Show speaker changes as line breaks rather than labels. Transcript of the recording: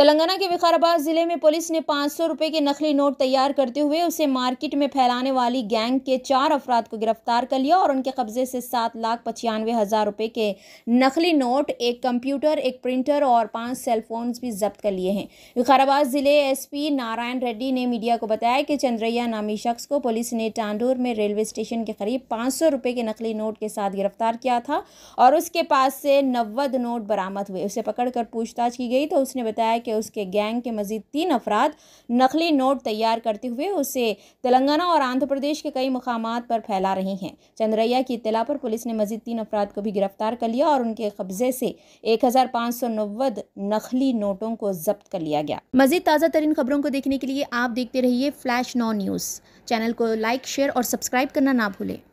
तेलंगाना के विकाराबाद जिले में पुलिस ने 500 सौ के नकली नोट तैयार करते हुए उसे मार्केट में फैलाने वाली गैंग के चार अफराद को गिरफ्तार कर लिया और उनके कब्जे से सात लाख पचानवे हज़ार रुपए के नकली नोट एक कंप्यूटर एक प्रिंटर और पांच सेलफोन्स भी जब्त कर लिए हैं विकाराबाद जिले एसपी नारायण रेड्डी ने मीडिया को बताया कि चंद्रैया नामी शख्स को पुलिस ने टांडोर में रेलवे स्टेशन के करीब पाँच सौ के नकली नोट के साथ गिरफ्तार किया था और उसके पास से नव्वद नोट बरामद हुए उसे पकड़कर पूछताछ की गई तो उसने बताया कि के उसके गैंग के मजीद तीन अफराद नकली नोट तैयार करते हुए उसे तेलंगाना और आंध्र प्रदेश के कई मकाम पर फैला रहे हैं चंद्रैया की इतला पर पुलिस ने मजीद तीन अफराद को भी गिरफ्तार कर लिया और उनके कब्जे से एक हज़ार सौ नकली नोटों को जब्त कर लिया गया मजीद ताज़ा तरीन खबरों को देखने के लिए आप देखते रहिए फ्लैश नॉ न्यूज़ चैनल को लाइक शेयर और सब्सक्राइब करना ना भूलें